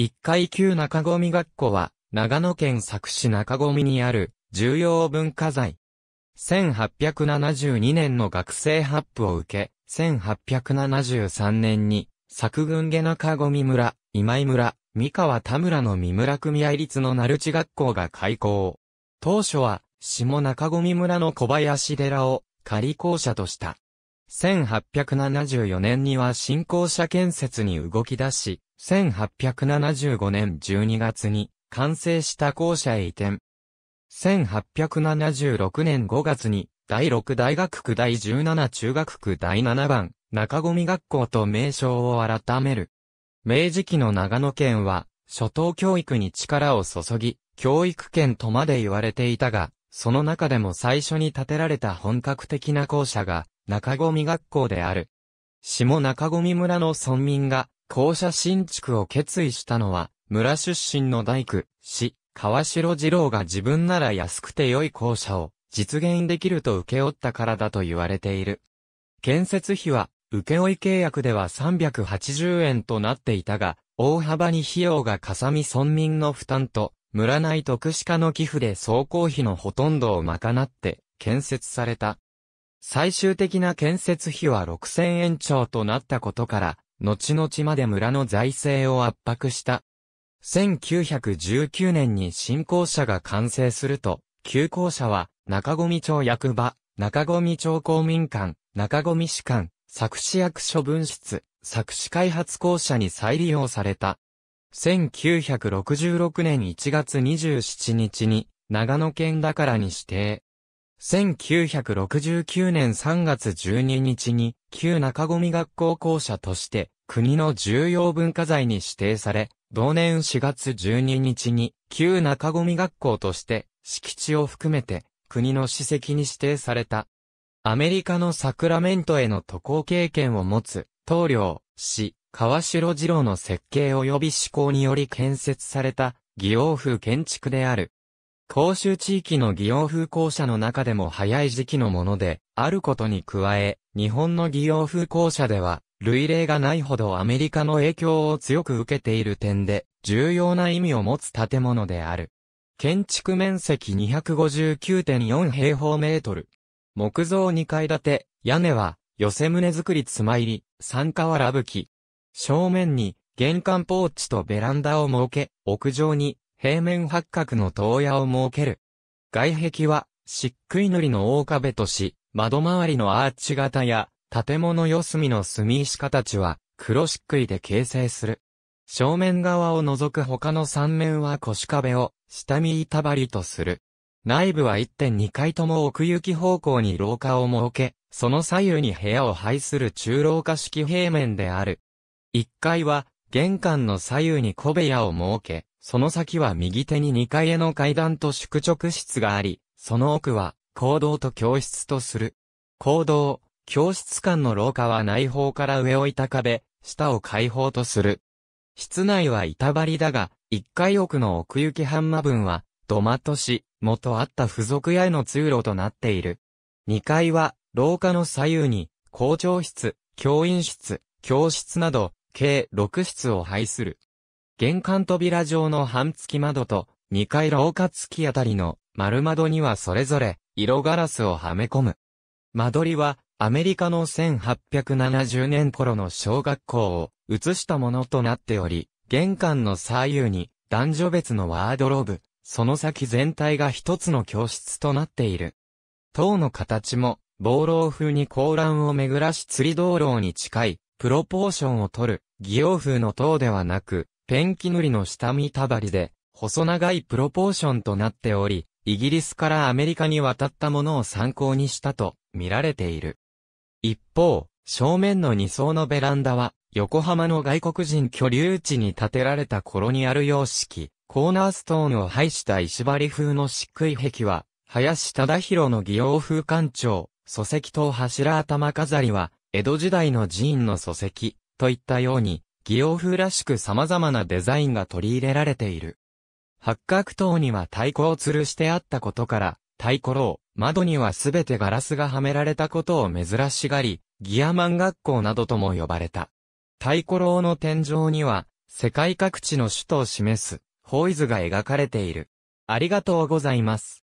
一階級中込学校は、長野県佐久市中込にある、重要文化財。1872年の学生発布を受け、1873年に、作軍下中込村、今井村、三河田村の三村組合立の成地学校が開校。当初は、下中込村の小林寺を、仮校舎とした。1874年には新校舎建設に動き出し、1875年12月に完成した校舎へ移転。1876年5月に第6大学区第17中学区第7番中込学校と名称を改める。明治期の長野県は初等教育に力を注ぎ、教育圏とまで言われていたが、その中でも最初に建てられた本格的な校舎が中込学校である。下中込村の村民が校舎新築を決意したのは、村出身の大工、市、川城二郎が自分なら安くて良い校舎を実現できると請け負ったからだと言われている。建設費は、請負契約では380円となっていたが、大幅に費用がかさみ村民の負担と、村内特殊化の寄付で総工費のほとんどを賄って建設された。最終的な建設費は6000円超となったことから、後々まで村の財政を圧迫した。1919年に新校舎が完成すると、旧校舎は中込町役場、中込町公民館、中込市館、作詞役所分室、作詞開発校舎に再利用された。1966年1月27日に長野県だからに指定。1969年3月12日に、旧中込学校校舎として、国の重要文化財に指定され、同年4月12日に、旧中込学校として、敷地を含めて、国の史跡に指定された。アメリカのサクラメントへの渡航経験を持つ、棟梁、市、川城二郎の設計及び施工により建設された、義王風建築である。甲州地域の祇園風校舎の中でも早い時期のもので、あることに加え、日本の祇園風校舎では、類例がないほどアメリカの影響を強く受けている点で、重要な意味を持つ建物である。建築面積259.4平方メートル。木造2階建て、屋根は、寄せ棟造りつま入り、三ラ吹き。正面に、玄関ポーチとベランダを設け、屋上に、平面八角の塔屋を設ける。外壁は、漆喰塗りの大壁とし、窓周りのアーチ型や、建物四隅の隅石形は、黒漆喰で形成する。正面側を除く他の三面は腰壁を、下見板張りとする。内部は1.2階とも奥行き方向に廊下を設け、その左右に部屋を配する中廊下式平面である。1階は、玄関の左右に小部屋を設け、その先は右手に2階への階段と宿直室があり、その奥は、公道と教室とする。行動、教室間の廊下は内方から上を板壁、下を開放とする。室内は板張りだが、1階奥の奥行き半間分は、土間とし、元あった付属屋への通路となっている。2階は、廊下の左右に、校長室、教員室、教室など、計6室を配する。玄関扉上の半月窓と、2階廊下付きあたりの丸窓にはそれぞれ、色ガラスをはめ込む。間取りは、アメリカの1870年頃の小学校を映したものとなっており、玄関の左右に男女別のワードローブ、その先全体が一つの教室となっている。塔の形も、暴浪風に高欄を巡らし釣り道路に近い、プロポーションを取る、擬洋風の塔ではなく、ペンキ塗りの下見たばりで、細長いプロポーションとなっており、イギリスからアメリカに渡ったものを参考にしたと見られている。一方、正面の2層のベランダは、横浜の外国人居留地に建てられたコロニアル様式、コーナーストーンを配した石張り風の漆喰壁は、林忠宏の擬用風館長、礎石と柱頭飾りは、江戸時代の寺院の礎石、といったように、ギオ風らしく様々なデザインが取り入れられている。八角塔には太鼓を吊るしてあったことから、太鼓楼、窓にはすべてガラスがはめられたことを珍しがり、ギアマン学校などとも呼ばれた。太鼓楼の天井には、世界各地の首都を示す、方位図が描かれている。ありがとうございます。